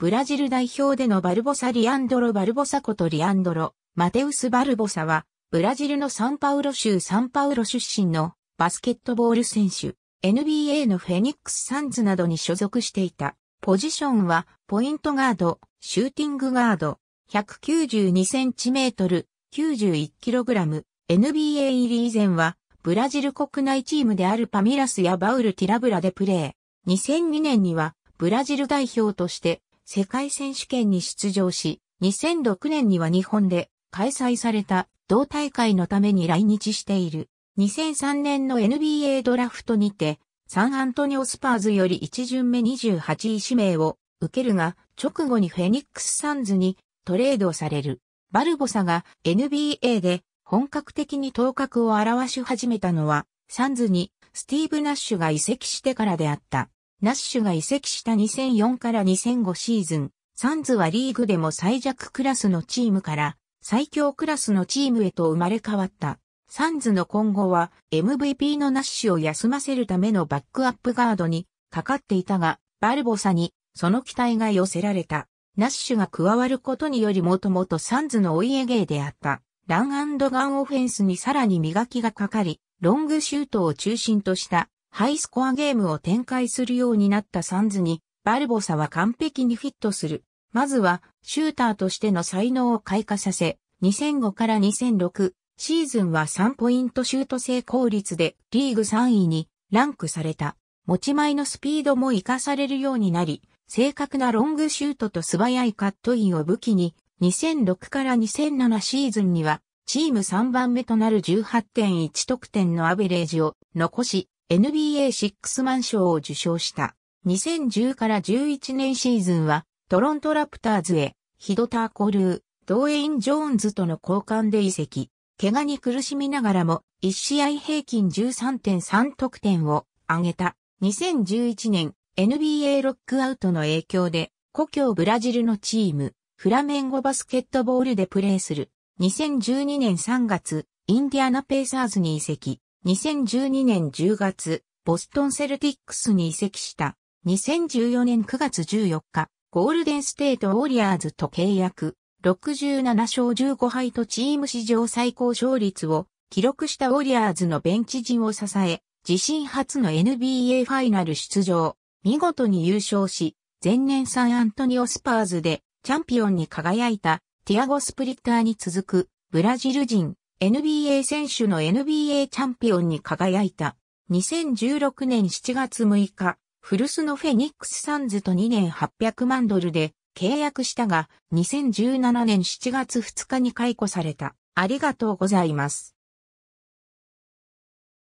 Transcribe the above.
ブラジル代表でのバルボサ・リアンドロ・バルボサことリアンドロ、マテウス・バルボサは、ブラジルのサンパウロ州サンパウロ出身のバスケットボール選手、NBA のフェニックス・サンズなどに所属していた。ポジションは、ポイントガード、シューティングガード、192センチメートル、91キログラム、NBA 入り以前は、ブラジル国内チームであるパミラスやバウル・ティラブラでプレー。2002年には、ブラジル代表として、世界選手権に出場し、2006年には日本で開催された同大会のために来日している。2003年の NBA ドラフトにて、サンアントニオスパーズより1巡目28位指名を受けるが、直後にフェニックスサンズにトレードされる。バルボサが NBA で本格的に頭角を表し始めたのは、サンズにスティーブ・ナッシュが移籍してからであった。ナッシュが移籍した2004から2005シーズン、サンズはリーグでも最弱クラスのチームから最強クラスのチームへと生まれ変わった。サンズの今後は MVP のナッシュを休ませるためのバックアップガードにかかっていたが、バルボサにその期待が寄せられた。ナッシュが加わることによりもともとサンズのお家芸であった。ランガンオフェンスにさらに磨きがかかり、ロングシュートを中心としたハイスコアゲームを展開するようになったサンズに、バルボサは完璧にフィットする。まずは、シューターとしての才能を開花させ、2005から2006シーズンは3ポイントシュート成功率でリーグ3位にランクされた。持ち前のスピードも活かされるようになり、正確なロングシュートと素早いカットインを武器に、2006から2007シーズンには、チーム3番目となる18.1得点のアベレージを残し、NBA シックスマン賞を受賞した。2010から11年シーズンは、トロントラプターズへ、ヒドターコルー、ドウェイン・ジョーンズとの交換で移籍。怪我に苦しみながらも、1試合平均13.3得点を上げた。2011年、NBA ロックアウトの影響で、故郷ブラジルのチーム、フラメンゴバスケットボールでプレーする。2012年3月、インディアナペイサーズに移籍。2012年10月、ボストンセルティックスに移籍した。2014年9月14日、ゴールデンステートウォリアーズと契約。67勝15敗とチーム史上最高勝率を記録したウォリアーズのベンチ陣を支え、自身初の NBA ファイナル出場。見事に優勝し、前年サンアントニオスパーズでチャンピオンに輝いたティアゴ・スプリッターに続くブラジル人 NBA 選手の NBA チャンピオンに輝いた。2016年7月6日、古巣のフェニックスサンズと2年800万ドルで契約したが、2017年7月2日に解雇された。ありがとうございます。